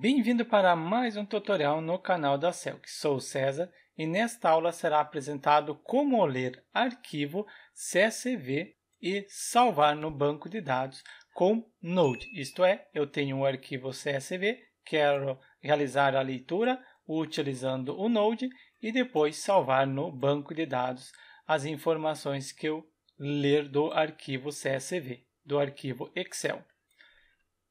Bem-vindo para mais um tutorial no canal da Celc. Sou César e nesta aula será apresentado como ler arquivo CSV e salvar no banco de dados com Node. Isto é, eu tenho um arquivo CSV, quero realizar a leitura utilizando o Node e depois salvar no banco de dados as informações que eu ler do arquivo CSV, do arquivo Excel.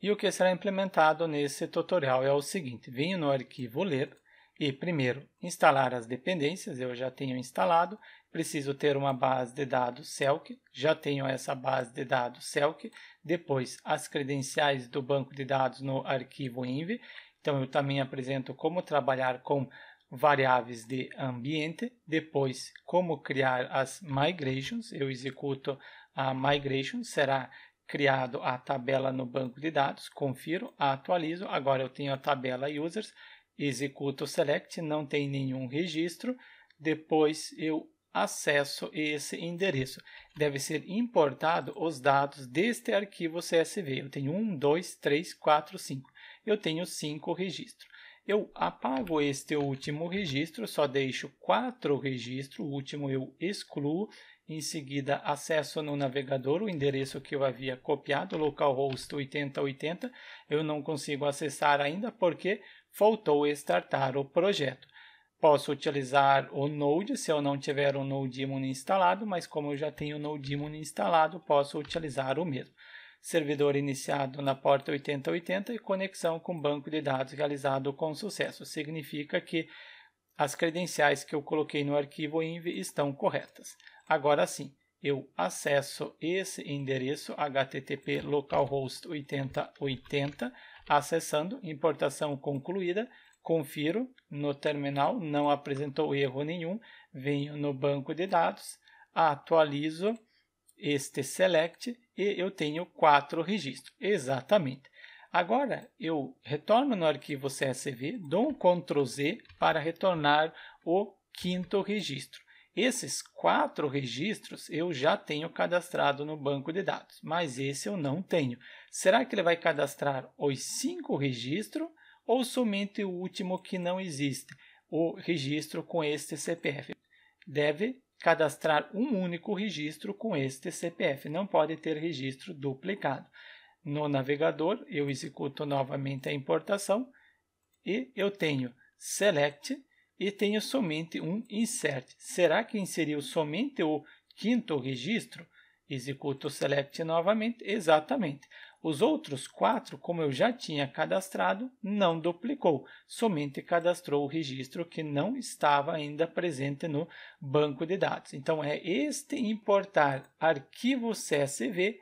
E o que será implementado nesse tutorial é o seguinte, venho no arquivo ler e primeiro instalar as dependências, eu já tenho instalado, preciso ter uma base de dados Celc, já tenho essa base de dados Celc, depois as credenciais do banco de dados no arquivo env, então eu também apresento como trabalhar com variáveis de ambiente, depois como criar as migrations, eu executo a migration, será criado a tabela no banco de dados, confiro, atualizo, agora eu tenho a tabela users, executo o select, não tem nenhum registro, depois eu acesso esse endereço. Deve ser importado os dados deste arquivo CSV. Eu tenho 1, 2, 3, 4, 5. Eu tenho 5 registros. Eu apago este último registro, só deixo quatro registros, o último eu excluo em seguida, acesso no navegador o endereço que eu havia copiado, localhost 8080. Eu não consigo acessar ainda porque faltou startar o projeto. Posso utilizar o Node se eu não tiver o Nodemon instalado, mas como eu já tenho o Nodemon instalado, posso utilizar o mesmo. Servidor iniciado na porta 8080 e conexão com banco de dados realizado com sucesso. Significa que as credenciais que eu coloquei no arquivo INV estão corretas. Agora sim, eu acesso esse endereço http localhost 8080 acessando importação concluída, confiro no terminal, não apresentou erro nenhum, venho no banco de dados, atualizo este select e eu tenho quatro registros, exatamente. Agora eu retorno no arquivo CSV, dou um Ctrl Z para retornar o quinto registro. Esses quatro registros eu já tenho cadastrado no banco de dados, mas esse eu não tenho. Será que ele vai cadastrar os cinco registros ou somente o último que não existe, o registro com este CPF? Deve cadastrar um único registro com este CPF, não pode ter registro duplicado. No navegador, eu executo novamente a importação e eu tenho select e tenho somente um insert. Será que inseriu somente o quinto registro? Executo o select novamente, exatamente. Os outros quatro, como eu já tinha cadastrado, não duplicou, somente cadastrou o registro que não estava ainda presente no banco de dados. Então, é este importar arquivo CSV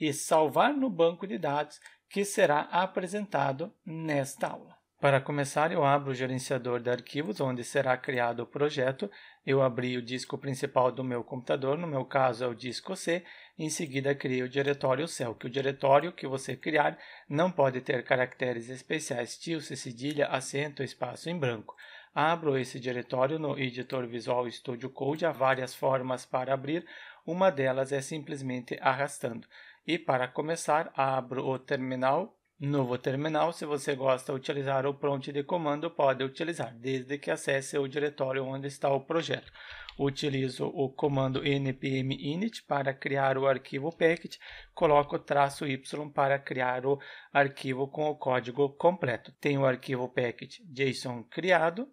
e salvar no banco de dados que será apresentado nesta aula. Para começar, eu abro o gerenciador de arquivos, onde será criado o projeto. Eu abri o disco principal do meu computador, no meu caso é o disco C, em seguida crio o diretório cell, que o diretório que você criar não pode ter caracteres especiais, tilde, cedilha, acento, espaço em branco. Abro esse diretório no editor Visual Studio Code, há várias formas para abrir, uma delas é simplesmente arrastando. E para começar, abro o terminal Novo terminal, se você gosta de utilizar o prompt de comando, pode utilizar, desde que acesse o diretório onde está o projeto. Utilizo o comando npm init para criar o arquivo packet, coloco traço y para criar o arquivo com o código completo. Tenho o arquivo packet JSON criado.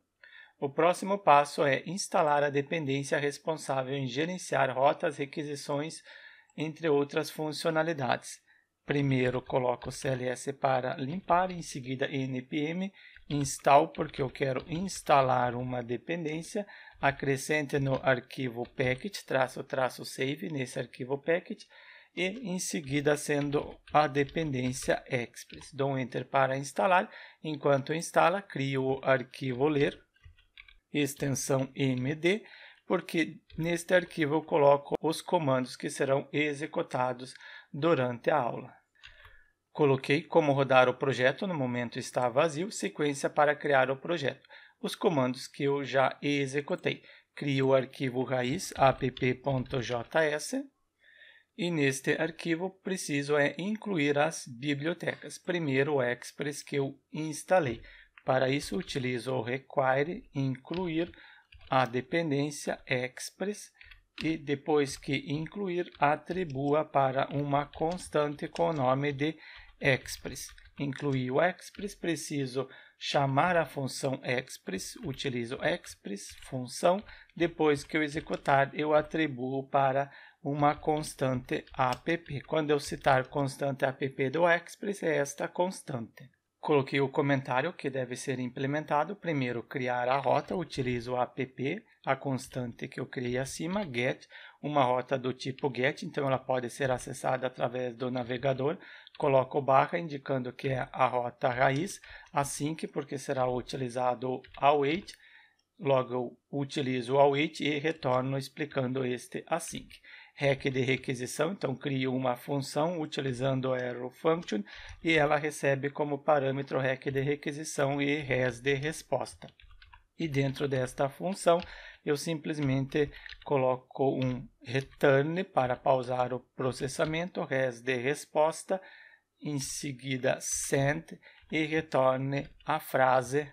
O próximo passo é instalar a dependência responsável em gerenciar rotas, requisições, entre outras funcionalidades. Primeiro coloco CLS para limpar, em seguida npm install, porque eu quero instalar uma dependência, acrescente no arquivo packet, traço, traço, save, nesse arquivo packet, e em seguida sendo a dependência Express. Dou um Enter para instalar. Enquanto instala, crio o arquivo ler, extensão md, porque neste arquivo eu coloco os comandos que serão executados durante a aula. Coloquei como rodar o projeto, no momento está vazio, sequência para criar o projeto. Os comandos que eu já executei. Crio o arquivo raiz app.js e neste arquivo preciso é incluir as bibliotecas. Primeiro o Express que eu instalei. Para isso utilizo o require incluir a dependência Express e depois que incluir atribua para uma constante com o nome de express. inclui o express, preciso chamar a função express, utilizo express, função. Depois que eu executar, eu atribuo para uma constante app. Quando eu citar constante app do express, é esta constante. Coloquei o comentário que deve ser implementado. Primeiro, criar a rota. Utilizo app, a constante que eu criei acima, get, uma rota do tipo get. Então, ela pode ser acessada através do navegador coloco barra indicando que é a rota raiz, assim que porque será utilizado await, logo eu utilizo o await e retorno explicando este async. Assim REC de requisição, então crio uma função utilizando a arrow function e ela recebe como parâmetro REC de requisição e res de resposta. E dentro desta função, eu simplesmente coloco um return para pausar o processamento, res de resposta em seguida sent e retorne a frase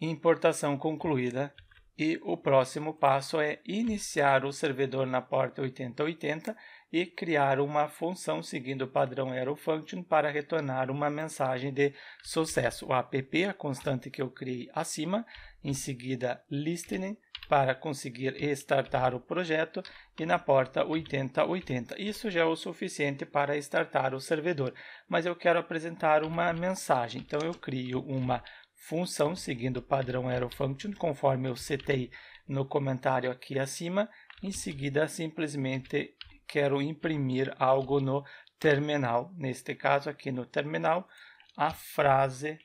importação concluída. E o próximo passo é iniciar o servidor na porta 8080 e criar uma função seguindo o padrão AeroFunction para retornar uma mensagem de sucesso. O app, a constante que eu criei acima, em seguida listening para conseguir startar o projeto e na porta 8080. Isso já é o suficiente para startar o servidor, mas eu quero apresentar uma mensagem. Então eu crio uma função seguindo o padrão function conforme eu setei no comentário aqui acima. Em seguida, simplesmente quero imprimir algo no terminal, neste caso aqui no terminal, a frase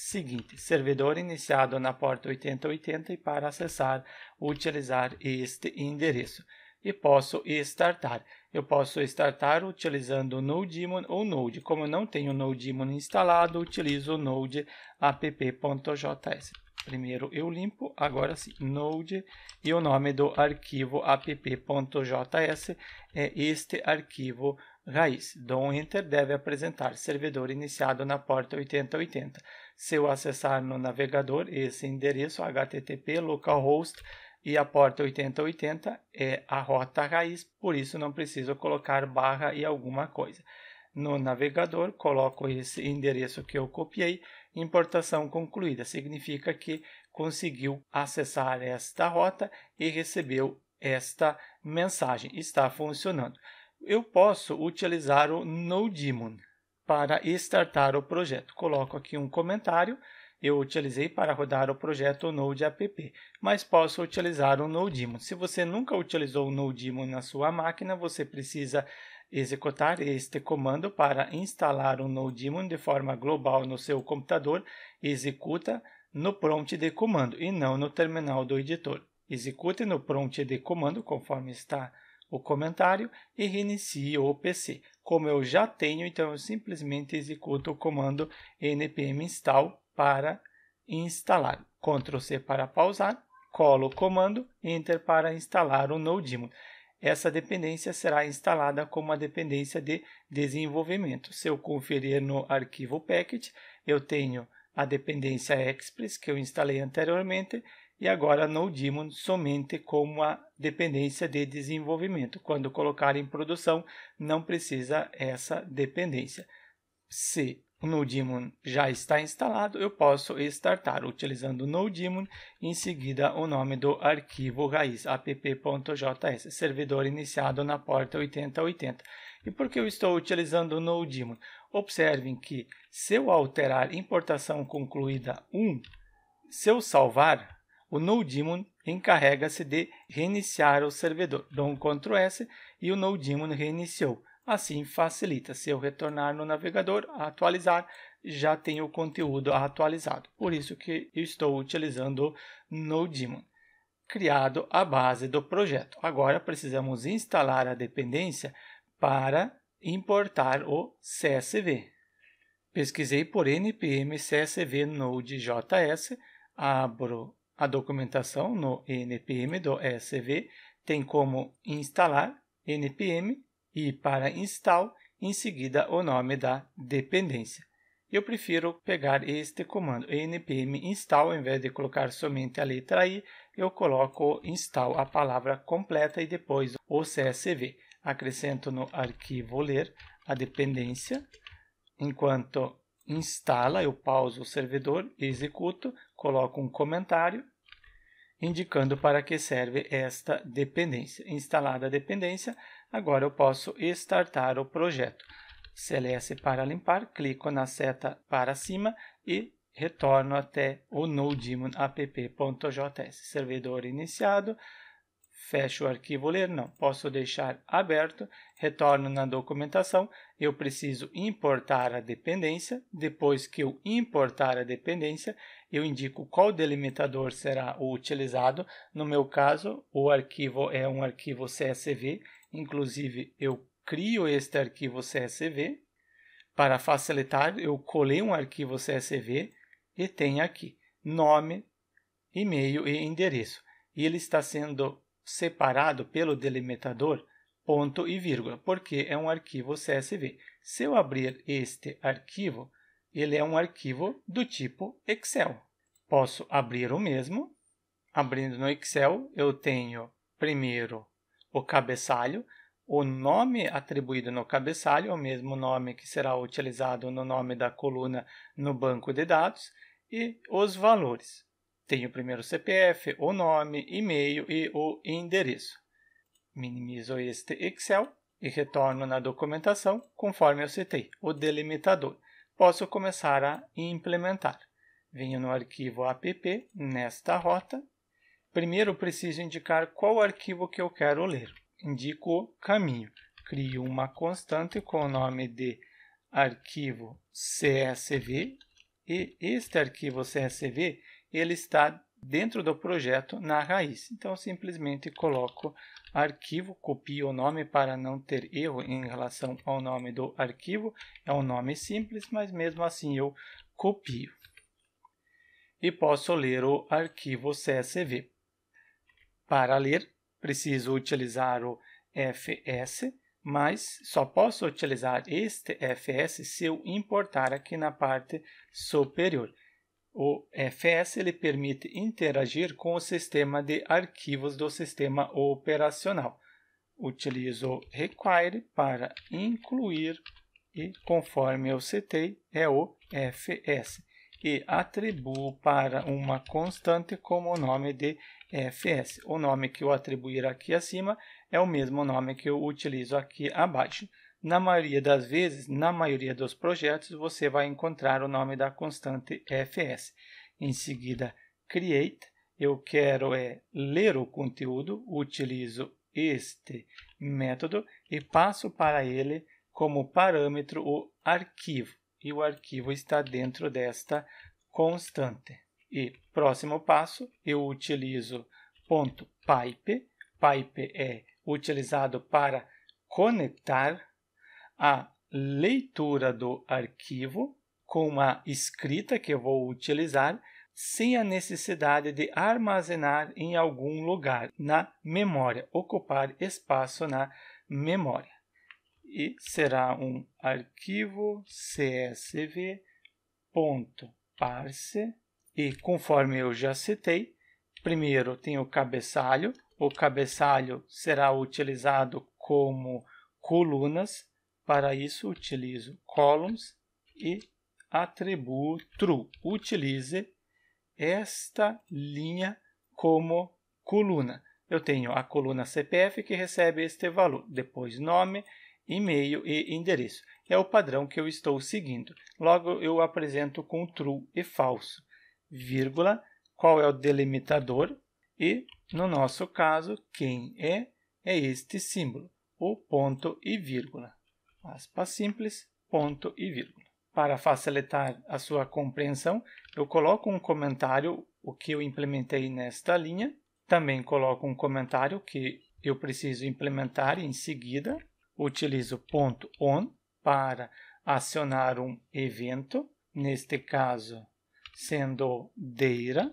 Seguinte, servidor iniciado na porta 8080 e para acessar, utilizar este endereço. E posso startar. Eu posso startar utilizando o NodeDemon ou Node. Como eu não tenho o NodeDemon instalado, utilizo o node app.js. Primeiro eu limpo, agora sim, node e o nome do arquivo app.js é este arquivo raiz. Dou um enter, deve apresentar servidor iniciado na porta 8080. Se eu acessar no navegador esse endereço http localhost e a porta 8080 é a rota raiz, por isso não preciso colocar barra e alguma coisa. No navegador, coloco esse endereço que eu copiei, importação concluída, significa que conseguiu acessar esta rota e recebeu esta mensagem, está funcionando. Eu posso utilizar o Nodemon para startar o projeto. Coloco aqui um comentário. Eu utilizei para rodar o projeto Node app, mas posso utilizar o Nodemon. Se você nunca utilizou o Nodemon na sua máquina, você precisa executar este comando para instalar o Nodemon de forma global no seu computador, executa no prompt de comando e não no terminal do editor. Execute no prompt de comando, conforme está o comentário e reinicio o PC. Como eu já tenho, então eu simplesmente executo o comando npm install para instalar. Ctrl C para pausar, colo o comando enter para instalar o Node.jmod. Essa dependência será instalada como uma dependência de desenvolvimento. Se eu conferir no arquivo package, eu tenho a dependência Express que eu instalei anteriormente e agora NoDemon somente como a dependência de desenvolvimento. Quando colocar em produção, não precisa essa dependência. Se o NoDemon já está instalado, eu posso startar utilizando o NoDemon em seguida o nome do arquivo raiz app.js, servidor iniciado na porta 8080. E por que eu estou utilizando o NoDemon? Observem que se eu alterar importação concluída 1, se eu salvar, o NoDemon encarrega-se de reiniciar o servidor. Dou um Ctrl S e o NoDemon reiniciou. Assim facilita. Se eu retornar no navegador, atualizar, já tenho o conteúdo atualizado. Por isso que eu estou utilizando o NoDemon, criado à base do projeto. Agora precisamos instalar a dependência para importar o CSV. Pesquisei por npm csv node.js, abro a documentação no NPM do ESV tem como instalar npm e para install em seguida o nome da dependência. Eu prefiro pegar este comando npm install, em vez de colocar somente a letra i, eu coloco install a palavra completa e depois o csv. Acrescento no arquivo ler a dependência, enquanto instala, eu pauso o servidor, executo, coloco um comentário indicando para que serve esta dependência. Instalada a dependência, agora eu posso startar o projeto. Selece para limpar, clico na seta para cima e retorno até o nodemon app.js. Servidor iniciado, fecho o arquivo ler, não, posso deixar aberto, retorno na documentação, eu preciso importar a dependência, depois que eu importar a dependência, eu indico qual delimitador será o utilizado, no meu caso, o arquivo é um arquivo CSV, inclusive eu crio este arquivo CSV, para facilitar, eu colei um arquivo CSV e tem aqui nome, e-mail e endereço. E ele está sendo separado pelo delimitador ponto e vírgula, porque é um arquivo CSV. Se eu abrir este arquivo, ele é um arquivo do tipo Excel. Posso abrir o mesmo. Abrindo no Excel, eu tenho primeiro o cabeçalho, o nome atribuído no cabeçalho, é o mesmo nome que será utilizado no nome da coluna no banco de dados, e os valores. Tem o primeiro CPF, o nome, e-mail e o endereço. Minimizo este Excel e retorno na documentação conforme eu citei, o delimitador. Posso começar a implementar. Venho no arquivo app, nesta rota. Primeiro, preciso indicar qual arquivo que eu quero ler. Indico o caminho. Crio uma constante com o nome de arquivo CSV. E este arquivo CSV ele está dentro do projeto na raiz. Então, simplesmente coloco arquivo, copio o nome para não ter erro em relação ao nome do arquivo. É um nome simples, mas mesmo assim eu copio. E posso ler o arquivo CSV. Para ler, preciso utilizar o FS, mas só posso utilizar este FS se eu importar aqui na parte superior. O FS ele permite interagir com o sistema de arquivos do sistema operacional. Utilizo require para incluir e, conforme eu citei, é o FS. E atribuo para uma constante como o nome de FS. O nome que eu atribuir aqui acima é o mesmo nome que eu utilizo aqui abaixo. Na maioria das vezes, na maioria dos projetos, você vai encontrar o nome da constante fs. Em seguida, create. Eu quero é ler o conteúdo, utilizo este método e passo para ele como parâmetro o arquivo. E o arquivo está dentro desta constante. E próximo passo, eu utilizo ponto .pipe. Pipe é utilizado para conectar a leitura do arquivo com a escrita que eu vou utilizar sem a necessidade de armazenar em algum lugar na memória, ocupar espaço na memória. E será um arquivo csv.parse e conforme eu já citei, primeiro tem o cabeçalho, o cabeçalho será utilizado como colunas para isso, utilizo columns e atributo. Utilize esta linha como coluna. Eu tenho a coluna CPF que recebe este valor, depois nome, e-mail e endereço. É o padrão que eu estou seguindo. Logo, eu apresento com true e falso, vírgula, qual é o delimitador e, no nosso caso, quem é, é este símbolo, o ponto e vírgula aspa simples, ponto e vírgula. Para facilitar a sua compreensão, eu coloco um comentário, o que eu implementei nesta linha. Também coloco um comentário que eu preciso implementar em seguida. Utilizo ponto .on para acionar um evento, neste caso sendo Deira.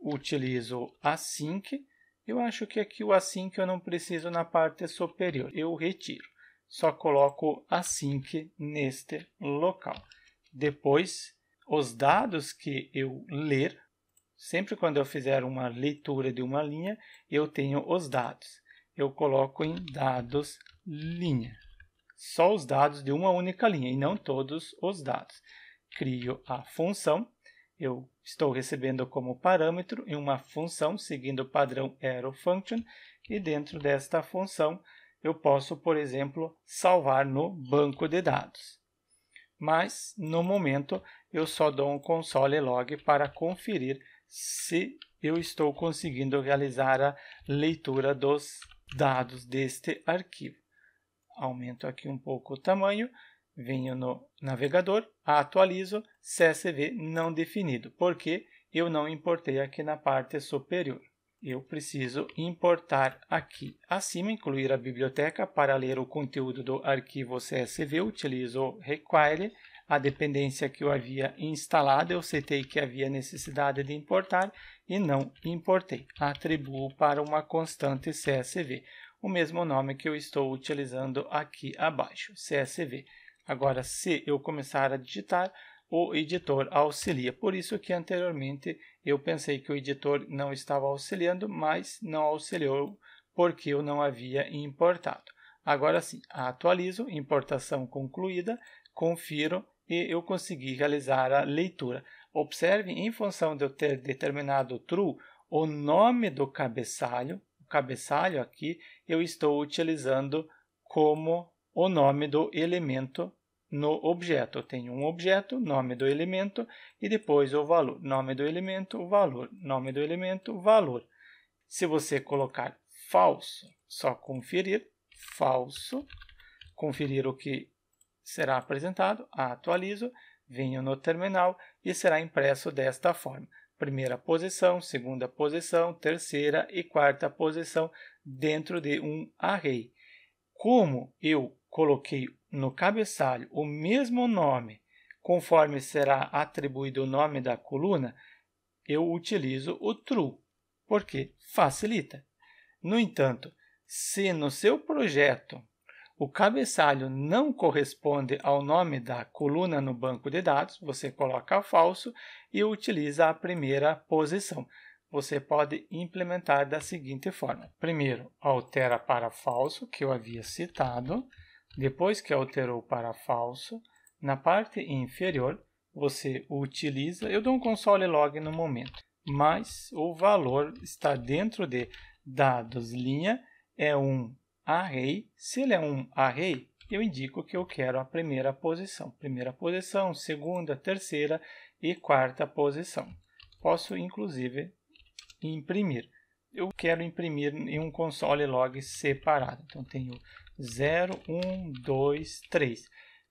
Utilizo async. Eu acho que aqui o async eu não preciso na parte superior. Eu retiro só coloco a sync neste local. Depois, os dados que eu ler, sempre quando eu fizer uma leitura de uma linha, eu tenho os dados. Eu coloco em dados linha. Só os dados de uma única linha e não todos os dados. Crio a função. Eu estou recebendo como parâmetro em uma função seguindo o padrão arrow function e dentro desta função eu posso, por exemplo, salvar no banco de dados. Mas, no momento, eu só dou um console log para conferir se eu estou conseguindo realizar a leitura dos dados deste arquivo. Aumento aqui um pouco o tamanho, venho no navegador, atualizo, CSV não definido, porque eu não importei aqui na parte superior eu preciso importar aqui acima, incluir a biblioteca para ler o conteúdo do arquivo CSV, utilizo require, a dependência que eu havia instalado, eu citei que havia necessidade de importar e não importei. Atribuo para uma constante CSV, o mesmo nome que eu estou utilizando aqui abaixo, CSV. Agora, se eu começar a digitar, o editor auxilia. Por isso que anteriormente eu pensei que o editor não estava auxiliando, mas não auxiliou porque eu não havia importado. Agora sim, atualizo, importação concluída, confiro e eu consegui realizar a leitura. Observe, em função de eu ter determinado true, o nome do cabeçalho, o cabeçalho aqui, eu estou utilizando como o nome do elemento no objeto. Eu tenho um objeto, nome do elemento e depois o valor. Nome do elemento, valor. Nome do elemento, valor. Se você colocar falso, só conferir falso, conferir o que será apresentado, atualizo, venho no terminal e será impresso desta forma. Primeira posição, segunda posição, terceira e quarta posição dentro de um array. Como eu coloquei no cabeçalho o mesmo nome, conforme será atribuído o nome da coluna, eu utilizo o true, porque facilita. No entanto, se no seu projeto o cabeçalho não corresponde ao nome da coluna no banco de dados, você coloca falso e utiliza a primeira posição. Você pode implementar da seguinte forma: primeiro, altera para falso, que eu havia citado. Depois que alterou para falso, na parte inferior, você utiliza, eu dou um console log no momento, mas o valor está dentro de dados linha, é um array. Se ele é um array, eu indico que eu quero a primeira posição. Primeira posição, segunda, terceira e quarta posição. Posso, inclusive, imprimir. Eu quero imprimir em um console log separado. Então, tenho 0, 1, 2, 3.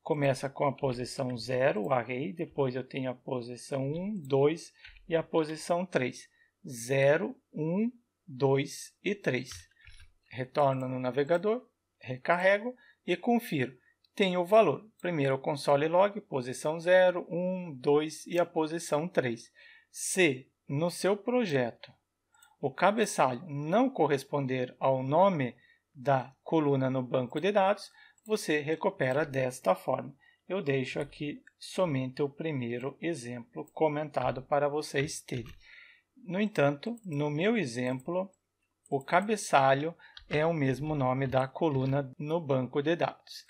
Começa com a posição 0, o array, depois eu tenho a posição 1, 2 e a posição 3. 0, 1, 2 e 3. Retorno no navegador, recarrego e confiro. Tenho o valor. Primeiro o console log, posição 0, 1, 2 e a posição 3. Se no seu projeto o cabeçalho não corresponder ao nome da coluna no banco de dados, você recupera desta forma. Eu deixo aqui somente o primeiro exemplo comentado para vocês terem. No entanto, no meu exemplo, o cabeçalho é o mesmo nome da coluna no banco de dados.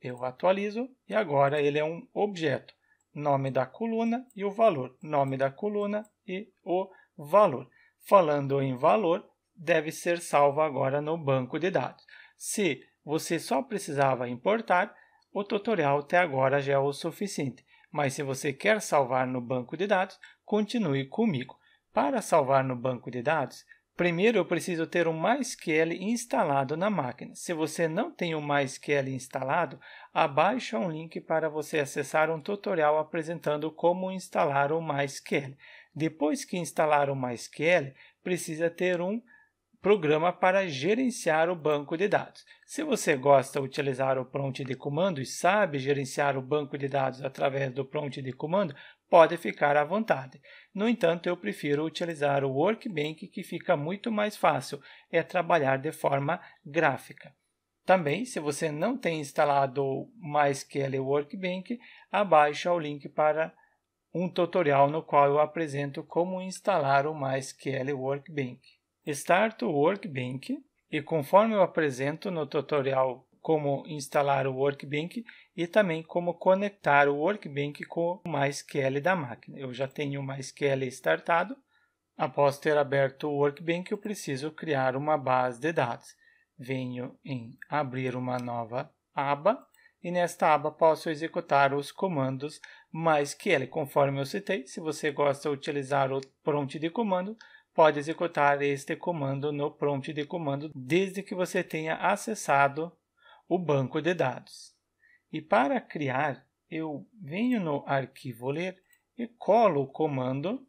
Eu atualizo e agora ele é um objeto. Nome da coluna e o valor. Nome da coluna e o valor. Falando em valor, deve ser salvo agora no banco de dados. Se você só precisava importar, o tutorial até agora já é o suficiente, mas se você quer salvar no banco de dados, continue comigo. Para salvar no banco de dados, primeiro eu preciso ter o MySQL instalado na máquina. Se você não tem o MySQL instalado, abaixo há um link para você acessar um tutorial apresentando como instalar o MySQL. Depois que instalar o MySQL, precisa ter um programa para gerenciar o banco de dados. Se você gosta de utilizar o prompt de comando e sabe gerenciar o banco de dados através do prompt de comando, pode ficar à vontade. No entanto, eu prefiro utilizar o Workbank, que fica muito mais fácil, é trabalhar de forma gráfica. Também, se você não tem instalado o MySQL Workbank, abaixo o link para um tutorial no qual eu apresento como instalar o MySQL Workbank. Start o Workbench e conforme eu apresento no tutorial como instalar o Workbench e também como conectar o Workbench com o MySQL da máquina. Eu já tenho o MySQL startado. Após ter aberto o Workbench, eu preciso criar uma base de dados. Venho em abrir uma nova aba e nesta aba posso executar os comandos MySQL. Conforme eu citei, se você gosta de utilizar o prompt de comando, pode executar este comando no prompt de comando desde que você tenha acessado o banco de dados. E para criar, eu venho no arquivo ler e colo o comando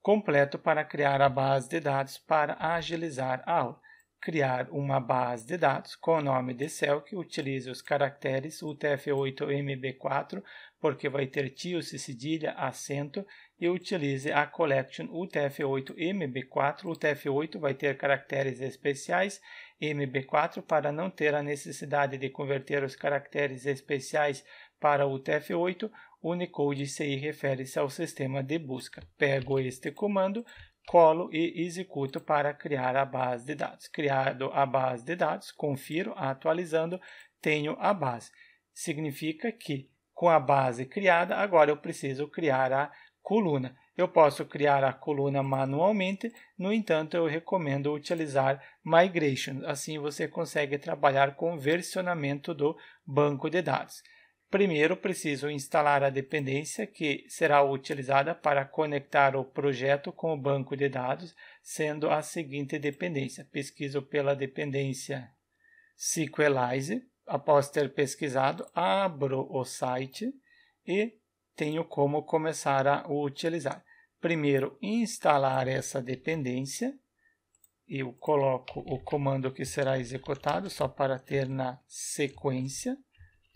completo para criar a base de dados para agilizar a aula criar uma base de dados com o nome de cell que utilize os caracteres UTF-8MB4, porque vai ter tio, cedilha, acento, e utilize a collection UTF-8MB4. UTF-8 vai ter caracteres especiais MB4 para não ter a necessidade de converter os caracteres especiais para UTF-8. Unicode CI refere-se ao sistema de busca. Pego este comando, colo e executo para criar a base de dados. Criado a base de dados, confiro, atualizando, tenho a base. Significa que com a base criada, agora eu preciso criar a coluna. Eu posso criar a coluna manualmente, no entanto, eu recomendo utilizar Migration. Assim você consegue trabalhar com versionamento do banco de dados. Primeiro, preciso instalar a dependência que será utilizada para conectar o projeto com o banco de dados, sendo a seguinte dependência. Pesquiso pela dependência SQLize. Após ter pesquisado, abro o site e tenho como começar a utilizar. Primeiro, instalar essa dependência. Eu coloco o comando que será executado, só para ter na sequência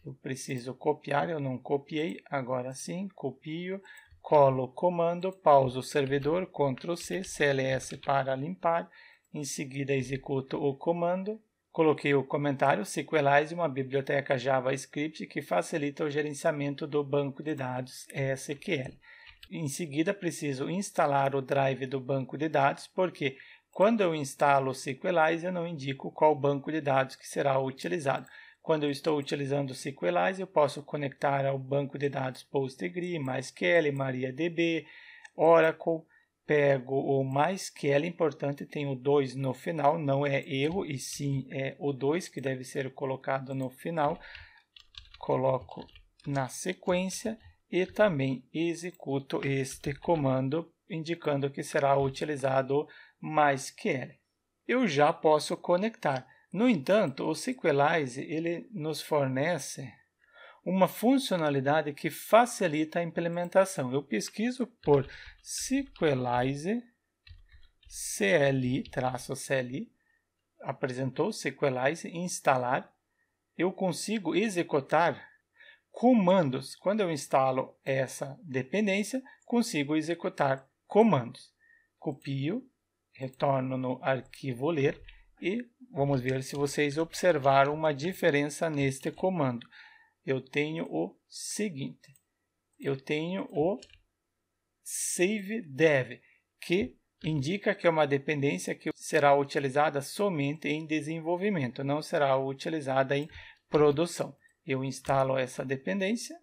eu preciso copiar, eu não copiei, agora sim, copio, colo o comando, pauso o servidor, Ctrl C, CLS para limpar, em seguida executo o comando, Coloquei o comentário SQLize, uma biblioteca JavaScript que facilita o gerenciamento do banco de dados SQL. Em seguida, preciso instalar o drive do banco de dados, porque quando eu instalo o SQLize, eu não indico qual banco de dados que será utilizado. Quando eu estou utilizando o SQLize, eu posso conectar ao banco de dados PostgreSQL, MySQL, MariaDB, Oracle, pego o MySQL, importante, tem o 2 no final, não é erro, e sim é o 2 que deve ser colocado no final. Coloco na sequência e também executo este comando, indicando que será utilizado MySQL. Eu já posso conectar. No entanto, o SQLize ele nos fornece uma funcionalidade que facilita a implementação. Eu pesquiso por SQLize CLI, traço CLI, apresentou SQLize, instalar. Eu consigo executar comandos. Quando eu instalo essa dependência, consigo executar comandos. Copio, retorno no arquivo ler e Vamos ver se vocês observaram uma diferença neste comando. Eu tenho o seguinte. Eu tenho o save dev, que indica que é uma dependência que será utilizada somente em desenvolvimento, não será utilizada em produção. Eu instalo essa dependência,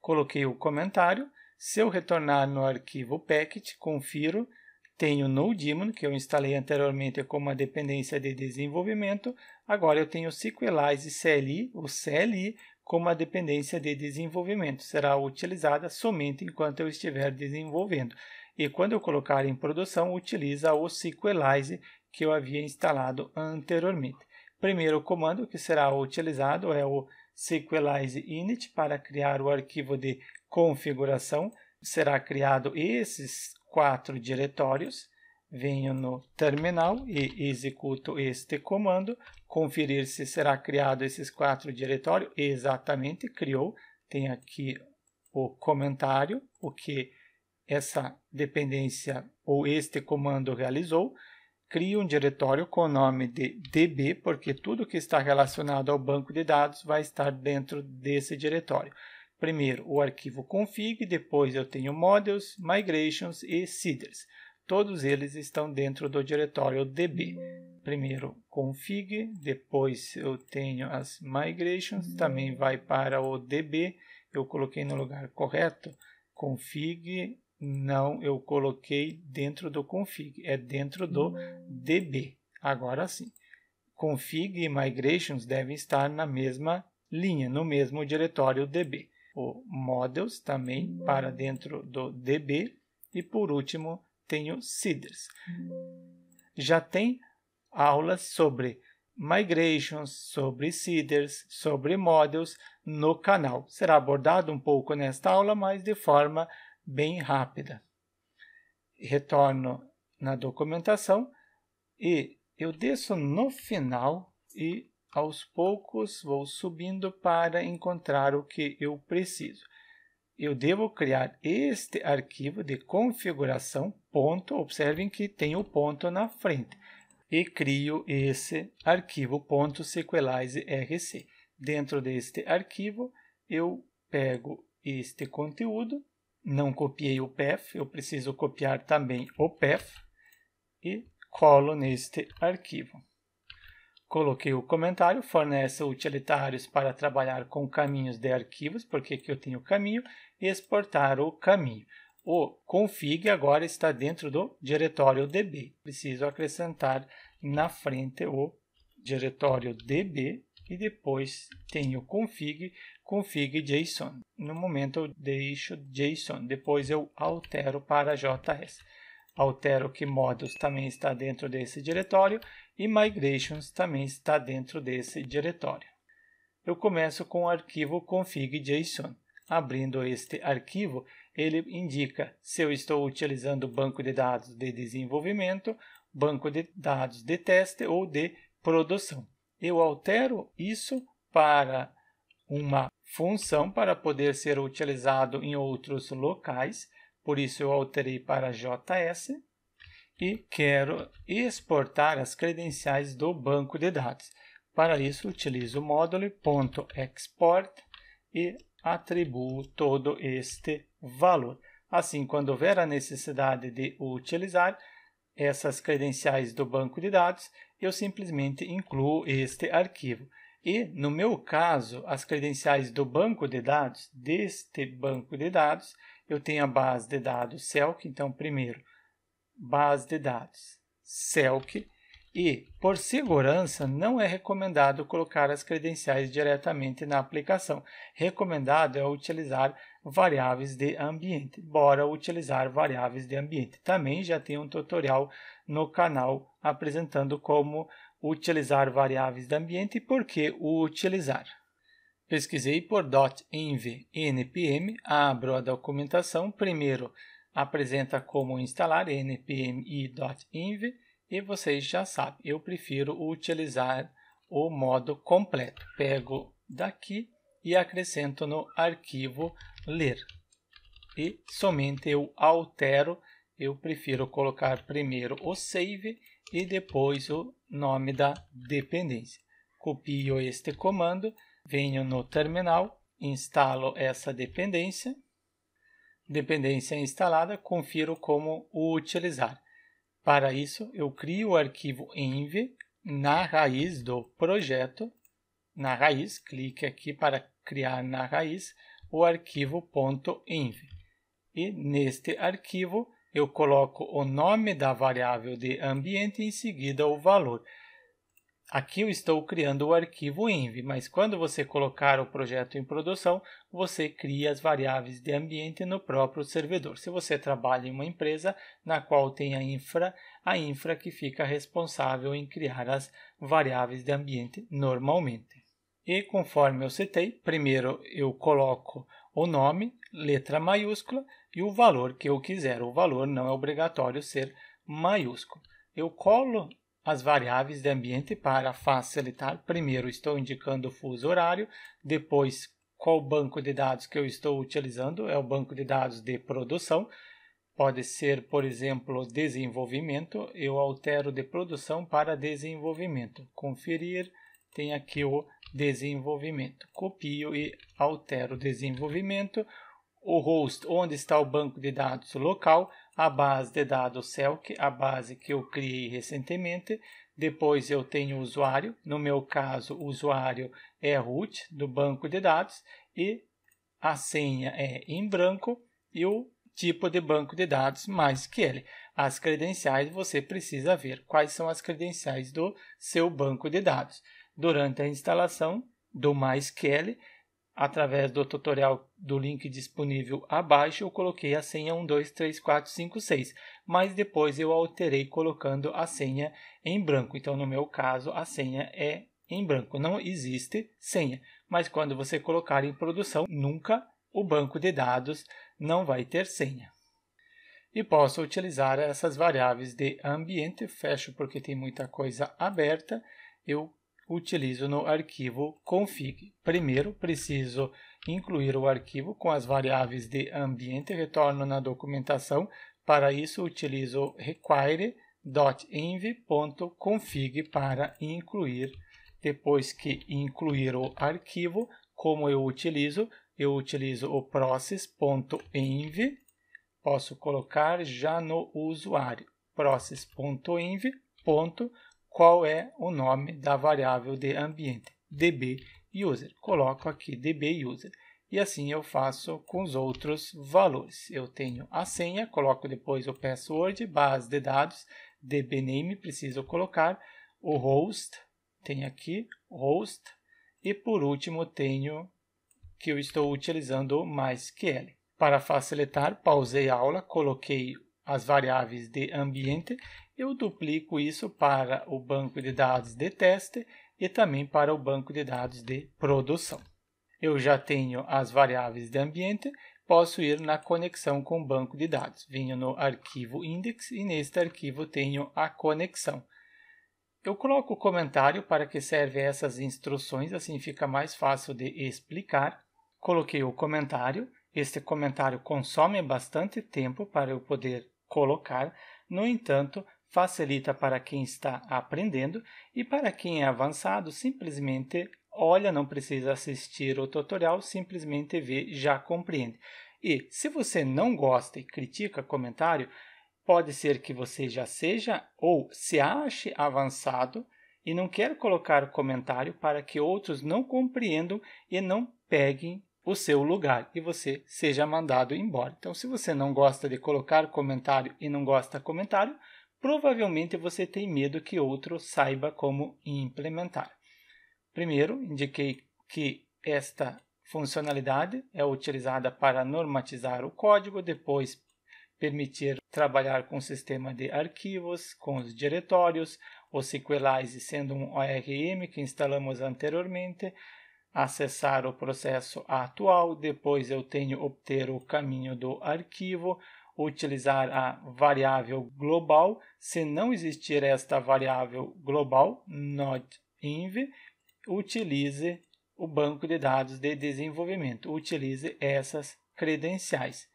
coloquei o comentário. Se eu retornar no arquivo packet, confiro tenho NoDemon, que eu instalei anteriormente como uma dependência de desenvolvimento. Agora eu tenho SQLize CLI, o CLI, como uma dependência de desenvolvimento. Será utilizada somente enquanto eu estiver desenvolvendo. E quando eu colocar em produção, utiliza o SQLize que eu havia instalado anteriormente. Primeiro comando que será utilizado é o SQLize init para criar o arquivo de configuração será criado esse quatro diretórios, venho no terminal e executo este comando, conferir se será criado esses quatro diretórios, exatamente, criou, tem aqui o comentário, o que essa dependência ou este comando realizou, cria um diretório com o nome de DB, porque tudo que está relacionado ao banco de dados vai estar dentro desse diretório. Primeiro o arquivo config, depois eu tenho models, migrations e seeders. Todos eles estão dentro do diretório db. Primeiro config, depois eu tenho as migrations, também vai para o db. Eu coloquei no lugar correto, config, não, eu coloquei dentro do config, é dentro do db. Agora sim. Config e migrations devem estar na mesma linha, no mesmo diretório db o models também para dentro do DB e por último tem o seeders. Já tem aulas sobre migrations, sobre seeders, sobre models no canal. Será abordado um pouco nesta aula, mas de forma bem rápida. Retorno na documentação e eu desço no final e aos poucos vou subindo para encontrar o que eu preciso. Eu devo criar este arquivo de configuração ponto, observem que tem o ponto na frente, e crio esse arquivo ponto .sequelize.rc. Dentro deste arquivo, eu pego este conteúdo, não copiei o path, eu preciso copiar também o path e colo neste arquivo. Coloquei o comentário, forneça utilitários para trabalhar com caminhos de arquivos, porque aqui eu tenho o caminho, exportar o caminho. O config agora está dentro do diretório db. Preciso acrescentar na frente o diretório db e depois tenho config, config JSON. No momento eu deixo JSON, depois eu altero para JS. Altero que modos também está dentro desse diretório e Migrations também está dentro desse diretório. Eu começo com o arquivo config.json. Abrindo este arquivo, ele indica se eu estou utilizando banco de dados de desenvolvimento, banco de dados de teste ou de produção. Eu altero isso para uma função para poder ser utilizado em outros locais, por isso eu alterei para JS e quero exportar as credenciais do banco de dados. Para isso, utilizo o módulo .export e atribuo todo este valor. Assim, quando houver a necessidade de utilizar essas credenciais do banco de dados, eu simplesmente incluo este arquivo. E, no meu caso, as credenciais do banco de dados, deste banco de dados, eu tenho a base de dados Celc, então primeiro base de dados CELC, e, por segurança, não é recomendado colocar as credenciais diretamente na aplicação. Recomendado é utilizar variáveis de ambiente. Bora utilizar variáveis de ambiente. Também já tem um tutorial no canal apresentando como utilizar variáveis de ambiente e por que o utilizar. Pesquisei por .env npm, abro a documentação, primeiro apresenta como instalar npmi.env e vocês já sabem, eu prefiro utilizar o modo completo. Pego daqui e acrescento no arquivo ler. E somente eu altero, eu prefiro colocar primeiro o save e depois o nome da dependência. Copio este comando, venho no terminal, instalo essa dependência dependência instalada, confiro como utilizar. Para isso, eu crio o arquivo env na raiz do projeto, na raiz, clique aqui para criar na raiz o arquivo .env. E neste arquivo, eu coloco o nome da variável de ambiente e em seguida o valor. Aqui eu estou criando o arquivo env, mas quando você colocar o projeto em produção, você cria as variáveis de ambiente no próprio servidor. Se você trabalha em uma empresa na qual tem a infra, a infra que fica responsável em criar as variáveis de ambiente normalmente. E conforme eu citei, primeiro eu coloco o nome, letra maiúscula e o valor que eu quiser. O valor não é obrigatório ser maiúsculo. Eu colo as variáveis de ambiente para facilitar. Primeiro, estou indicando o fuso horário, depois, qual banco de dados que eu estou utilizando, é o banco de dados de produção, pode ser, por exemplo, desenvolvimento, eu altero de produção para desenvolvimento. Conferir, tem aqui o desenvolvimento. Copio e altero desenvolvimento. O host, onde está o banco de dados local, a base de dados CELC, a base que eu criei recentemente. Depois eu tenho o usuário, no meu caso o usuário é root do banco de dados e a senha é em branco e o tipo de banco de dados MySQL. As credenciais você precisa ver quais são as credenciais do seu banco de dados. Durante a instalação do MySQL, Através do tutorial do link disponível abaixo, eu coloquei a senha 123456, mas depois eu alterei colocando a senha em branco. Então, no meu caso, a senha é em branco. Não existe senha, mas quando você colocar em produção, nunca o banco de dados não vai ter senha. E posso utilizar essas variáveis de ambiente, fecho porque tem muita coisa aberta, eu utilizo no arquivo config. Primeiro, preciso incluir o arquivo com as variáveis de ambiente e retorno na documentação. Para isso, utilizo require.env.config para incluir. Depois que incluir o arquivo, como eu utilizo? Eu utilizo o process.env, posso colocar já no usuário, process.env qual é o nome da variável de ambiente, db user. Coloco aqui db user. E assim eu faço com os outros valores. Eu tenho a senha, coloco depois o password, base de dados, dbname, preciso colocar, o host, tem aqui, host, e por último tenho que eu estou utilizando o MySQL. Para facilitar, pausei a aula, coloquei as variáveis de ambiente eu duplico isso para o banco de dados de teste e também para o banco de dados de produção. Eu já tenho as variáveis de ambiente, posso ir na conexão com o banco de dados. Venho no arquivo index e neste arquivo tenho a conexão. Eu coloco o comentário para que serve essas instruções, assim fica mais fácil de explicar. Coloquei o comentário. Este comentário consome bastante tempo para eu poder colocar. No entanto, facilita para quem está aprendendo e para quem é avançado simplesmente olha, não precisa assistir o tutorial, simplesmente vê, já compreende. E se você não gosta e critica comentário, pode ser que você já seja ou se ache avançado e não quer colocar comentário para que outros não compreendam e não peguem o seu lugar e você seja mandado embora. Então, se você não gosta de colocar comentário e não gosta de comentário, provavelmente você tem medo que outro saiba como implementar. Primeiro, indiquei que esta funcionalidade é utilizada para normatizar o código, depois permitir trabalhar com o sistema de arquivos, com os diretórios, o SQLize sendo um ORM que instalamos anteriormente, acessar o processo atual, depois eu tenho obter o caminho do arquivo, utilizar a variável global. Se não existir esta variável global, not inv, utilize o banco de dados de desenvolvimento, utilize essas credenciais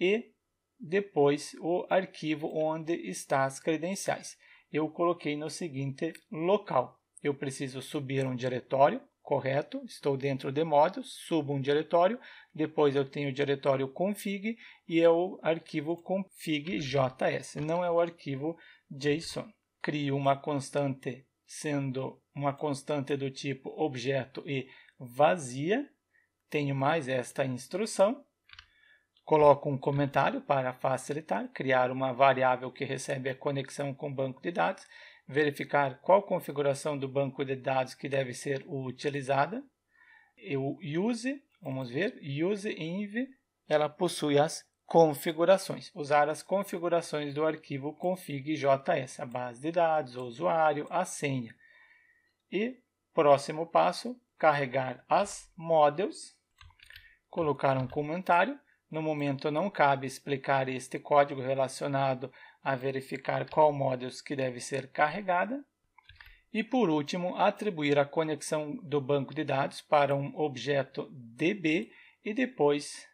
e depois o arquivo onde está as credenciais. Eu coloquei no seguinte local. Eu preciso subir um diretório, correto, estou dentro de modos, subo um diretório, depois eu tenho o diretório config e é o arquivo config.js, não é o arquivo JSON. Crio uma constante sendo uma constante do tipo objeto e vazia, tenho mais esta instrução, coloco um comentário para facilitar, criar uma variável que recebe a conexão com o banco de dados verificar qual configuração do banco de dados que deve ser utilizada. o use, vamos ver, use env, ela possui as configurações. Usar as configurações do arquivo config.js, a base de dados, o usuário, a senha. E próximo passo, carregar as models, colocar um comentário no momento, não cabe explicar este código relacionado a verificar qual models que deve ser carregada. E, por último, atribuir a conexão do banco de dados para um objeto DB e depois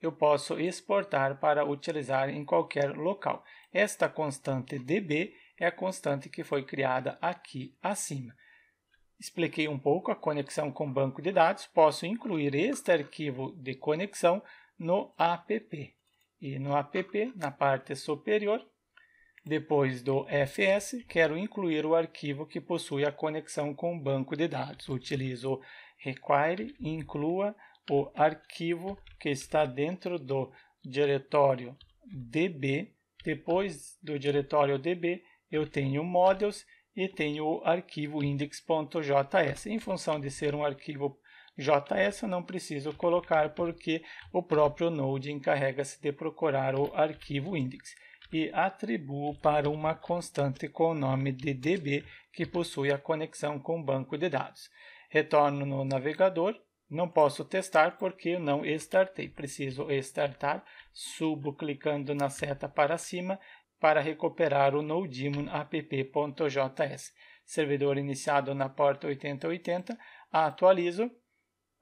eu posso exportar para utilizar em qualquer local. Esta constante DB é a constante que foi criada aqui acima. Expliquei um pouco a conexão com banco de dados. Posso incluir este arquivo de conexão no app. E no app, na parte superior, depois do FS, quero incluir o arquivo que possui a conexão com o banco de dados. Utilizo require inclua o arquivo que está dentro do diretório db. Depois do diretório db, eu tenho models e tenho o arquivo index.js. Em função de ser um arquivo JS eu não preciso colocar porque o próprio Node encarrega-se de procurar o arquivo index e atribuo para uma constante com o nome de DB que possui a conexão com o banco de dados. Retorno no navegador, não posso testar porque eu não startei. Preciso startar, subo clicando na seta para cima para recuperar o nodemon app.js. Servidor iniciado na porta 8080, atualizo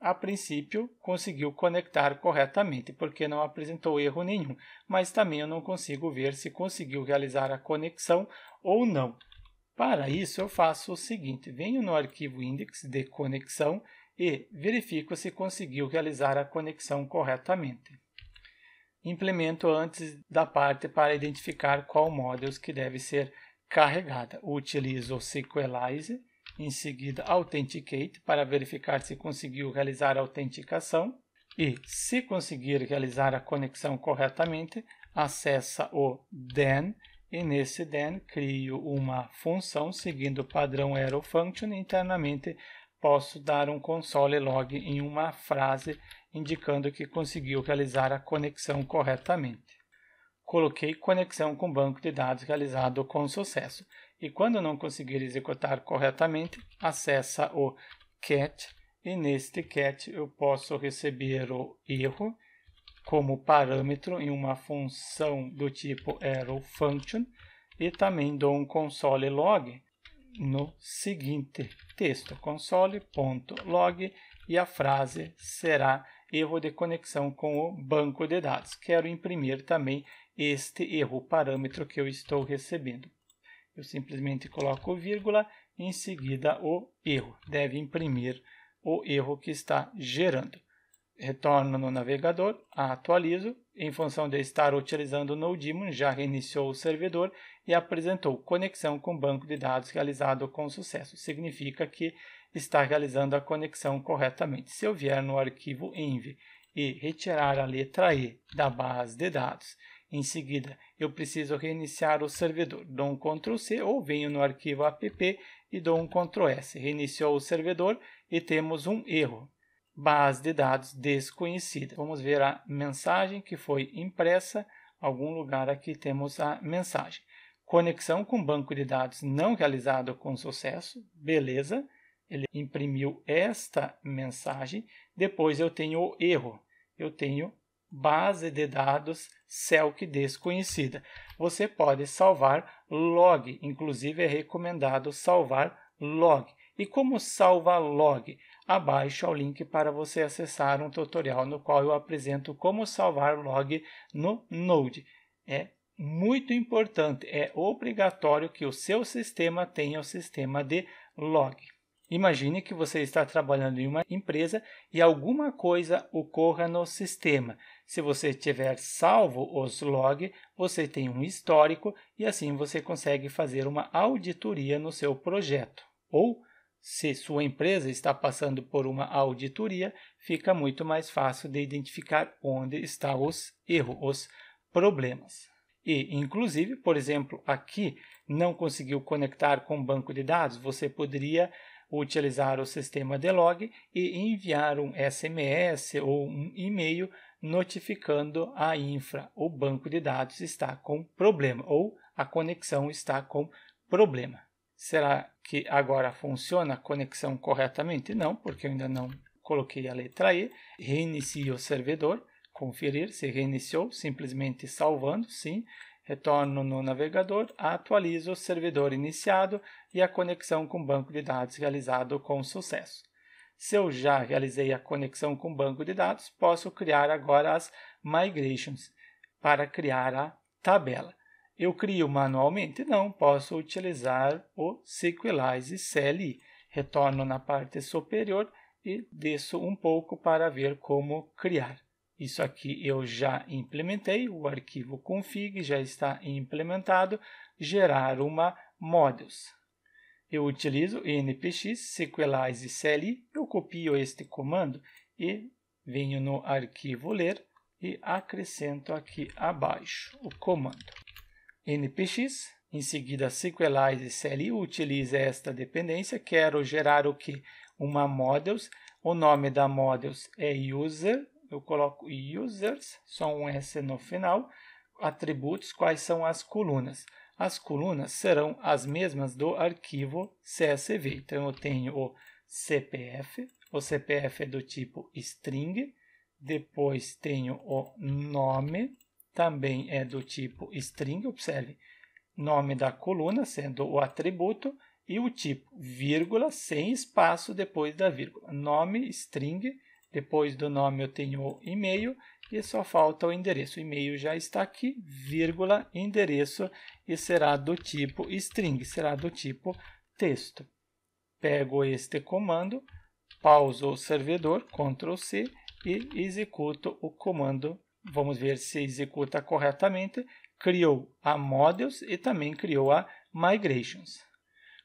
a princípio, conseguiu conectar corretamente, porque não apresentou erro nenhum, mas também eu não consigo ver se conseguiu realizar a conexão ou não. Para isso, eu faço o seguinte, venho no arquivo index de conexão e verifico se conseguiu realizar a conexão corretamente. Implemento antes da parte para identificar qual models que deve ser carregada. Utilizo o SQLize em seguida Authenticate para verificar se conseguiu realizar a autenticação e, se conseguir realizar a conexão corretamente, acessa o then e nesse then crio uma função seguindo o padrão arrow function internamente posso dar um console log em uma frase indicando que conseguiu realizar a conexão corretamente. Coloquei conexão com banco de dados realizado com sucesso e quando não conseguir executar corretamente, acessa o cat e neste cat eu posso receber o erro como parâmetro em uma função do tipo arrow function e também dou um console log no seguinte texto console.log e a frase será erro de conexão com o banco de dados. Quero imprimir também este erro parâmetro que eu estou recebendo eu simplesmente coloco vírgula, em seguida o erro. Deve imprimir o erro que está gerando. Retorno no navegador, atualizo. Em função de estar utilizando o NoDemon, já reiniciou o servidor e apresentou conexão com o banco de dados realizado com sucesso. Significa que está realizando a conexão corretamente. Se eu vier no arquivo env e retirar a letra E da base de dados em seguida, eu preciso reiniciar o servidor. Dou um Ctrl C ou venho no arquivo app e dou um Ctrl S. Reiniciou o servidor e temos um erro. Base de dados desconhecida. Vamos ver a mensagem que foi impressa. Algum lugar aqui temos a mensagem. Conexão com banco de dados não realizado com sucesso. Beleza. Ele imprimiu esta mensagem. Depois eu tenho o erro. Eu tenho base de dados CELC desconhecida. Você pode salvar log, inclusive é recomendado salvar log. E como salva log? Abaixo é o link para você acessar um tutorial no qual eu apresento como salvar log no Node. É muito importante, é obrigatório que o seu sistema tenha o sistema de log. Imagine que você está trabalhando em uma empresa e alguma coisa ocorra no sistema. Se você tiver salvo os log, você tem um histórico e assim você consegue fazer uma auditoria no seu projeto. Ou, se sua empresa está passando por uma auditoria, fica muito mais fácil de identificar onde estão os erros, os problemas. E, inclusive, por exemplo, aqui não conseguiu conectar com o banco de dados, você poderia utilizar o sistema de log e enviar um SMS ou um e-mail notificando a infra, o banco de dados está com problema ou a conexão está com problema. Será que agora funciona a conexão corretamente? Não, porque eu ainda não coloquei a letra E. Reinicie o servidor, conferir se reiniciou, simplesmente salvando, sim. Retorno no navegador, atualizo o servidor iniciado e a conexão com o banco de dados realizado com sucesso. Se eu já realizei a conexão com o banco de dados, posso criar agora as migrations para criar a tabela. Eu crio manualmente? Não, posso utilizar o SQLize CLI. Retorno na parte superior e desço um pouco para ver como criar. Isso aqui eu já implementei, o arquivo config já está implementado, gerar uma models. Eu utilizo npx sequelize CLI, eu copio este comando e venho no arquivo ler e acrescento aqui abaixo o comando npx, em seguida sequelize CLI, utiliza esta dependência, quero gerar o que? Uma models, o nome da models é user, eu coloco users, só um s no final, atributos, quais são as colunas as colunas serão as mesmas do arquivo CSV. Então, eu tenho o CPF, o CPF é do tipo string, depois tenho o nome, também é do tipo string, observe, nome da coluna sendo o atributo e o tipo, vírgula, sem espaço depois da vírgula. Nome, string, depois do nome eu tenho o e-mail e só falta o endereço. O e-mail já está aqui, vírgula, endereço e será do tipo string, será do tipo texto. Pego este comando, pauso o servidor, Ctrl C e executo o comando. Vamos ver se executa corretamente. Criou a Models e também criou a Migrations.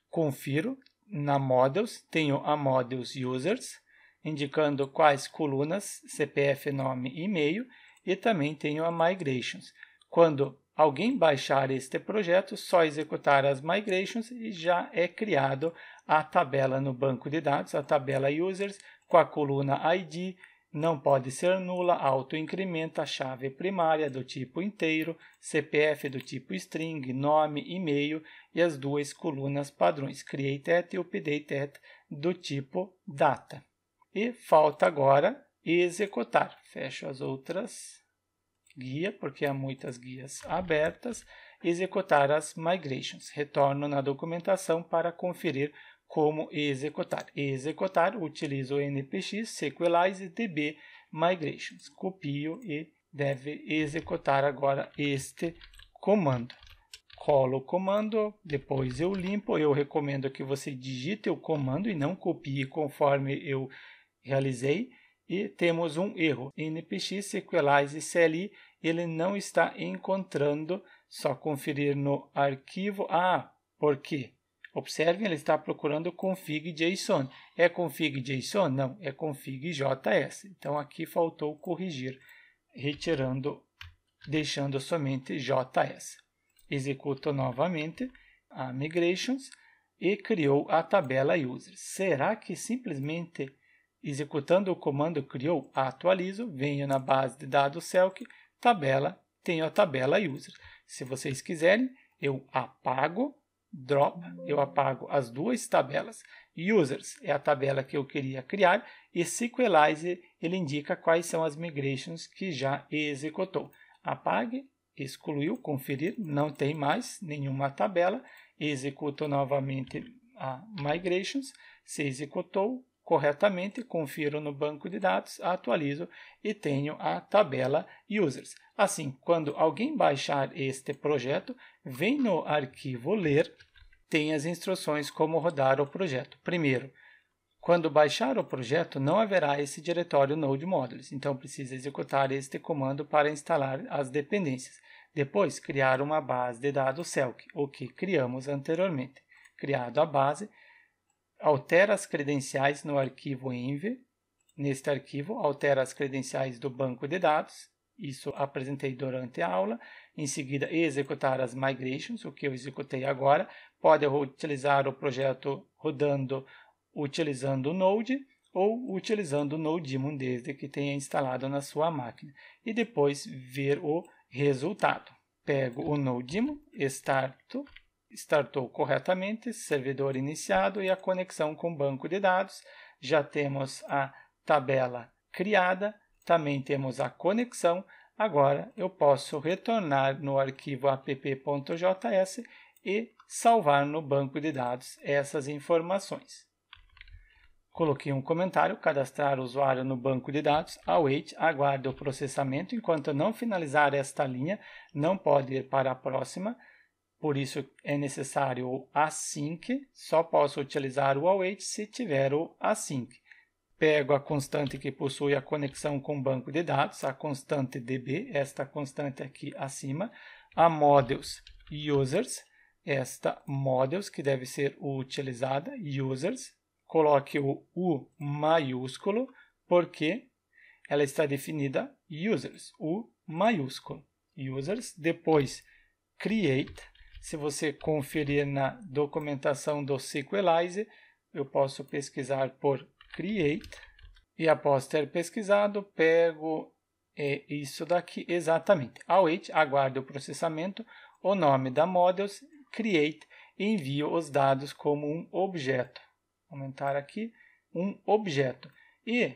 Confiro na Models, tenho a Models Users, indicando quais colunas, CPF, nome e e-mail, e também tenho a Migrations. Quando alguém baixar este projeto, só executar as migrations e já é criado a tabela no banco de dados, a tabela users, com a coluna ID, não pode ser nula, autoincrementa, chave primária do tipo inteiro, CPF do tipo string, nome, e-mail e as duas colunas padrões, createAt e updateAt do tipo data. E falta agora executar. Fecho as outras guias porque há muitas guias abertas. Executar as migrations. Retorno na documentação para conferir como executar. Executar, utilizo o npx, sequelize, db, migrations. Copio e deve executar agora este comando. Colo o comando, depois eu limpo. Eu recomendo que você digite o comando e não copie conforme eu realizei e temos um erro. NPX sequelize CLI ele não está encontrando, só conferir no arquivo. Ah, por quê? Observem, ele está procurando config JSON. É config JSON? Não, é config JS. Então aqui faltou corrigir, retirando, deixando somente JS. Executo novamente a migrations e criou a tabela users. Será que simplesmente Executando o comando criou atualizo, venho na base de dados CELC, tabela, tenho a tabela user. Se vocês quiserem, eu apago, drop, eu apago as duas tabelas. Users é a tabela que eu queria criar e SQLize ele indica quais são as migrations que já executou. Apague, excluiu, conferir, não tem mais nenhuma tabela. Executo novamente a migrations, se executou, corretamente, confiro no banco de dados, atualizo e tenho a tabela users. Assim, quando alguém baixar este projeto, vem no arquivo ler, tem as instruções como rodar o projeto. Primeiro, quando baixar o projeto, não haverá esse diretório Node Modules, então precisa executar este comando para instalar as dependências. Depois, criar uma base de dados CELC, o que criamos anteriormente. Criado a base, altera as credenciais no arquivo env. Neste arquivo, altera as credenciais do banco de dados. Isso apresentei durante a aula. Em seguida, executar as migrations, o que eu executei agora. Pode utilizar o projeto rodando utilizando o Node ou utilizando o Node.daemon desde que tenha instalado na sua máquina. E depois ver o resultado. Pego o Node.daemon, starto startou corretamente, servidor iniciado e a conexão com o banco de dados. Já temos a tabela criada, também temos a conexão. Agora eu posso retornar no arquivo app.js e salvar no banco de dados essas informações. Coloquei um comentário, cadastrar o usuário no banco de dados, await, aguarda o processamento. Enquanto não finalizar esta linha, não pode ir para a próxima. Por isso é necessário o async, só posso utilizar o await se tiver o async. Pego a constante que possui a conexão com o banco de dados, a constante db, esta constante aqui acima, a models users, esta models que deve ser utilizada, users, coloque o U maiúsculo, porque ela está definida users, U maiúsculo, users, depois create, se você conferir na documentação do SQLize, eu posso pesquisar por create e após ter pesquisado, pego é, isso daqui exatamente. Await, aguardo o processamento, o nome da models, create envio os dados como um objeto. Vou aumentar aqui, um objeto. E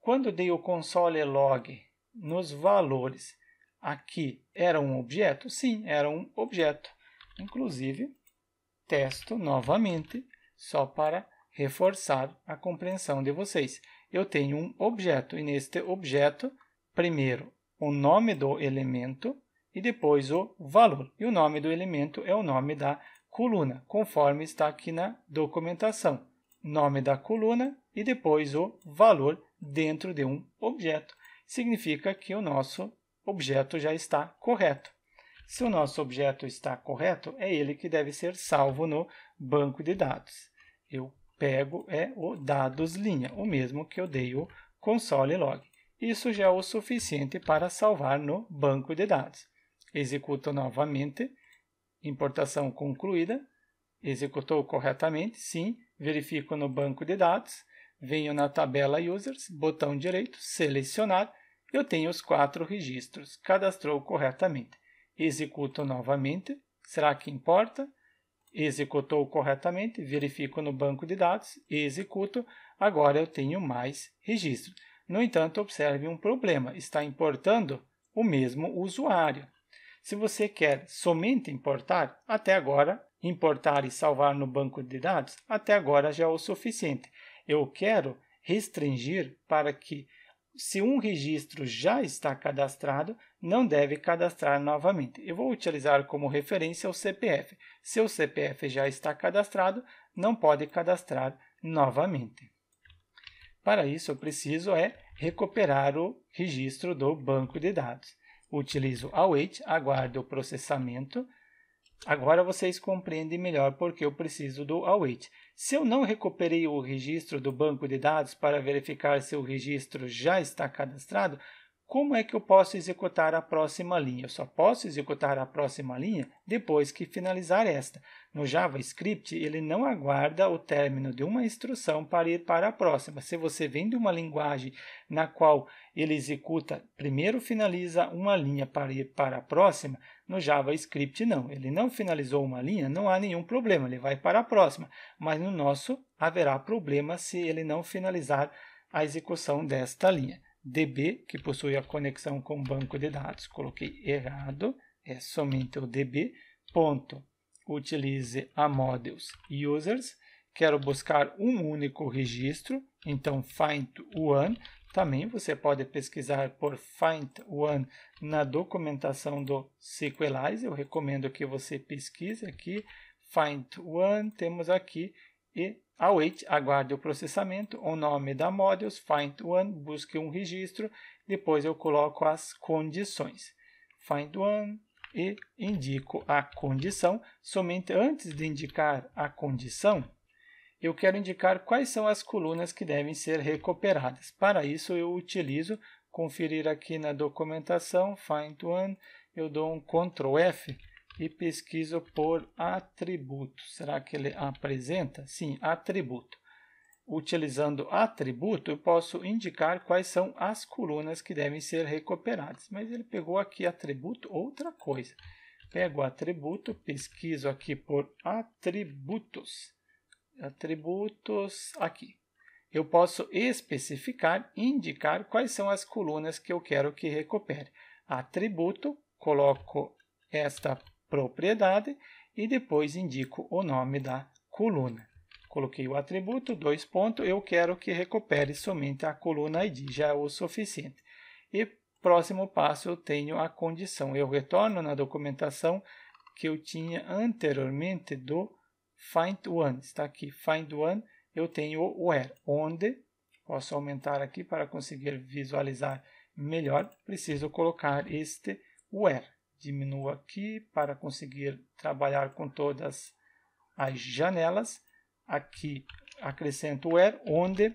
quando dei o console log nos valores, aqui era um objeto? Sim, era um objeto. Inclusive, testo novamente só para reforçar a compreensão de vocês. Eu tenho um objeto e neste objeto, primeiro o nome do elemento e depois o valor. E o nome do elemento é o nome da coluna, conforme está aqui na documentação. Nome da coluna e depois o valor dentro de um objeto. Significa que o nosso objeto já está correto. Se o nosso objeto está correto, é ele que deve ser salvo no banco de dados. Eu pego é o dados linha, o mesmo que eu dei o console log. Isso já é o suficiente para salvar no banco de dados. Executo novamente, importação concluída, executou corretamente, sim, verifico no banco de dados, venho na tabela users, botão direito, selecionar, eu tenho os quatro registros, cadastrou corretamente executo novamente. Será que importa? Executou corretamente, verifico no banco de dados, executo. Agora eu tenho mais registros. No entanto, observe um problema: está importando o mesmo usuário. Se você quer somente importar, até agora, importar e salvar no banco de dados, até agora já é o suficiente. Eu quero restringir para que, se um registro já está cadastrado, não deve cadastrar novamente. Eu vou utilizar como referência o CPF. Se o CPF já está cadastrado, não pode cadastrar novamente. Para isso, eu preciso é recuperar o registro do banco de dados. Utilizo await, aguardo o processamento. Agora vocês compreendem melhor porque eu preciso do await. Se eu não recuperei o registro do banco de dados para verificar se o registro já está cadastrado, como é que eu posso executar a próxima linha? Eu só posso executar a próxima linha depois que finalizar esta. No JavaScript, ele não aguarda o término de uma instrução para ir para a próxima. Se você vem de uma linguagem na qual ele executa, primeiro finaliza uma linha para ir para a próxima, no JavaScript não. Ele não finalizou uma linha, não há nenhum problema, ele vai para a próxima. Mas no nosso haverá problema se ele não finalizar a execução desta linha. DB, que possui a conexão com o banco de dados, coloquei errado, é somente o DB, ponto, utilize a Models Users, quero buscar um único registro, então find one, também você pode pesquisar por find one na documentação do SQLize, eu recomendo que você pesquise aqui, find one, temos aqui, e Await aguarde o processamento, o nome da models, find one, busque um registro, depois eu coloco as condições. Find one e indico a condição. Somente antes de indicar a condição, eu quero indicar quais são as colunas que devem ser recuperadas. Para isso, eu utilizo conferir aqui na documentação, find one, eu dou um Ctrl F e pesquiso por atributo. Será que ele apresenta? Sim, atributo. Utilizando atributo, eu posso indicar quais são as colunas que devem ser recuperadas. Mas ele pegou aqui atributo, outra coisa. Pego atributo, pesquiso aqui por atributos. Atributos aqui. Eu posso especificar, indicar quais são as colunas que eu quero que recupere. Atributo, coloco esta propriedade e depois indico o nome da coluna. Coloquei o atributo, dois pontos, eu quero que recupere somente a coluna ID, já é o suficiente. E próximo passo eu tenho a condição, eu retorno na documentação que eu tinha anteriormente do find one, está aqui, find one, eu tenho o where, onde, posso aumentar aqui para conseguir visualizar melhor, preciso colocar este where diminuo aqui para conseguir trabalhar com todas as janelas. Aqui acrescento o where, onde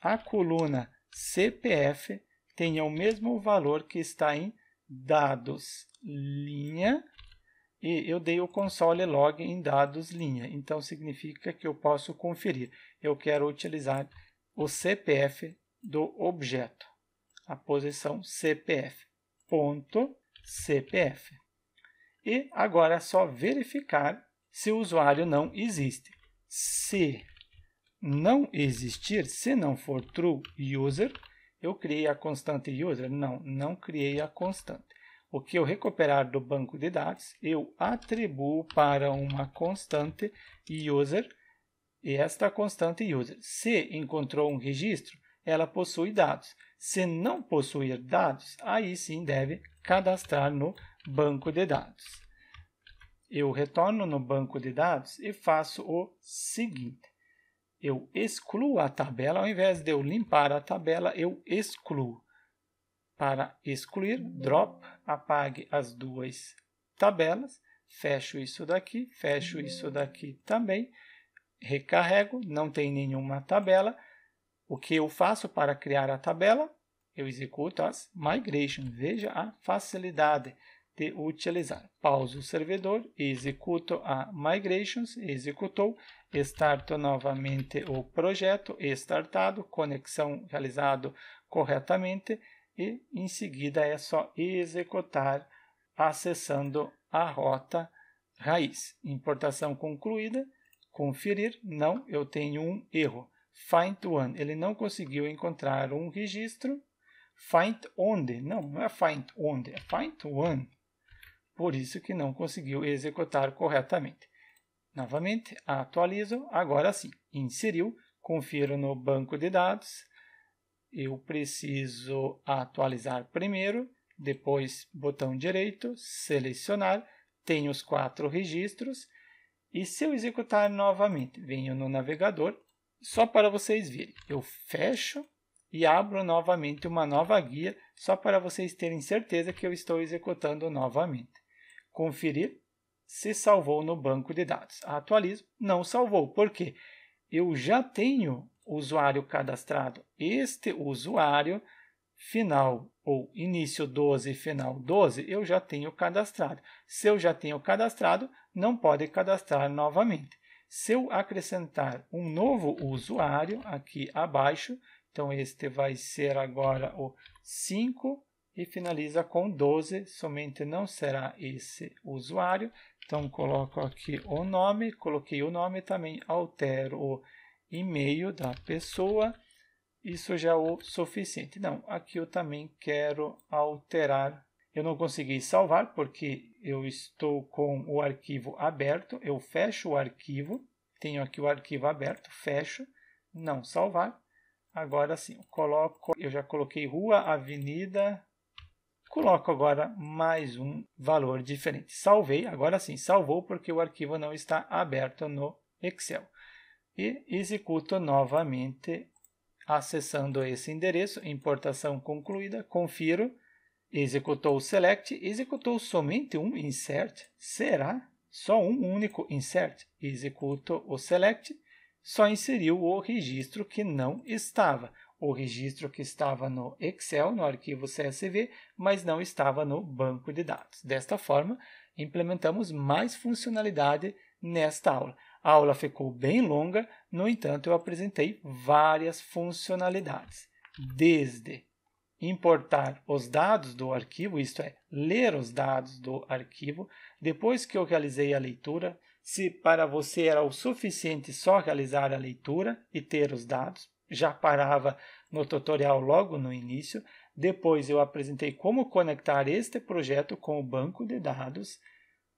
a coluna CPF tenha o mesmo valor que está em dados linha e eu dei o console log em dados linha. Então significa que eu posso conferir. Eu quero utilizar o CPF do objeto, a posição CPF. Ponto CPF. E agora é só verificar se o usuário não existe. Se não existir, se não for true user, eu criei a constante user? Não, não criei a constante. O que eu recuperar do banco de dados, eu atribuo para uma constante user e esta constante user. Se encontrou um registro, ela possui dados. Se não possuir dados, aí sim deve cadastrar no banco de dados. Eu retorno no banco de dados e faço o seguinte. Eu excluo a tabela, ao invés de eu limpar a tabela, eu excluo. Para excluir, drop, apague as duas tabelas, fecho isso daqui, fecho isso daqui também, recarrego, não tem nenhuma tabela, o que eu faço para criar a tabela? Eu executo as migrations. Veja a facilidade de utilizar. Pauso o servidor, executo a migrations, executou, starto novamente o projeto, startado, conexão realizado corretamente e em seguida é só executar acessando a rota raiz. Importação concluída, conferir, não, eu tenho um erro. Find one. Ele não conseguiu encontrar um registro. Find onde. Não, não é find onde, é find one. Por isso que não conseguiu executar corretamente. Novamente, atualizo. Agora sim, inseriu. Confiro no banco de dados. Eu preciso atualizar primeiro. Depois, botão direito, selecionar. Tenho os quatro registros. E se eu executar novamente, venho no navegador, só para vocês verem. Eu fecho e abro novamente uma nova guia, só para vocês terem certeza que eu estou executando novamente. Conferir se salvou no banco de dados. Atualizo, não salvou. Por quê? Eu já tenho usuário cadastrado. Este usuário final ou início 12 final 12, eu já tenho cadastrado. Se eu já tenho cadastrado, não pode cadastrar novamente. Se eu acrescentar um novo usuário aqui abaixo, então este vai ser agora o 5 e finaliza com 12, somente não será esse usuário. Então coloco aqui o nome, coloquei o nome, também altero o e-mail da pessoa. Isso já é o suficiente. Não, aqui eu também quero alterar. Eu não consegui salvar porque eu estou com o arquivo aberto, eu fecho o arquivo, tenho aqui o arquivo aberto, fecho, não salvar. Agora sim, coloco, eu já coloquei rua, avenida, coloco agora mais um valor diferente. Salvei, agora sim, salvou porque o arquivo não está aberto no Excel. E executo novamente acessando esse endereço, importação concluída, confiro, Executou o select, executou somente um insert. Será? Só um único insert. Executou o select, só inseriu o registro que não estava. O registro que estava no Excel, no arquivo CSV, mas não estava no banco de dados. Desta forma, implementamos mais funcionalidade nesta aula. A aula ficou bem longa, no entanto, eu apresentei várias funcionalidades, desde importar os dados do arquivo, isto é, ler os dados do arquivo. Depois que eu realizei a leitura, se para você era o suficiente só realizar a leitura e ter os dados, já parava no tutorial logo no início. Depois eu apresentei como conectar este projeto com o banco de dados.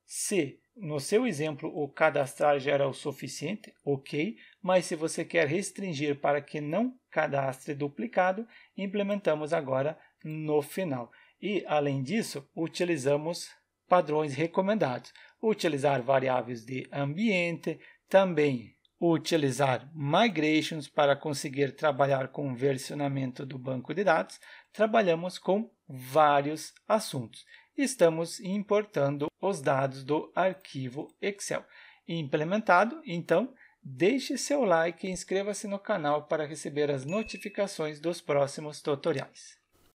Se no seu exemplo o cadastrar já era o suficiente, ok, mas se você quer restringir para que não cadastre duplicado, implementamos agora no final. E, além disso, utilizamos padrões recomendados. Utilizar variáveis de ambiente, também utilizar migrations para conseguir trabalhar com versionamento do banco de dados. Trabalhamos com vários assuntos. Estamos importando os dados do arquivo Excel. Implementado, então, Deixe seu like e inscreva-se no canal para receber as notificações dos próximos tutoriais.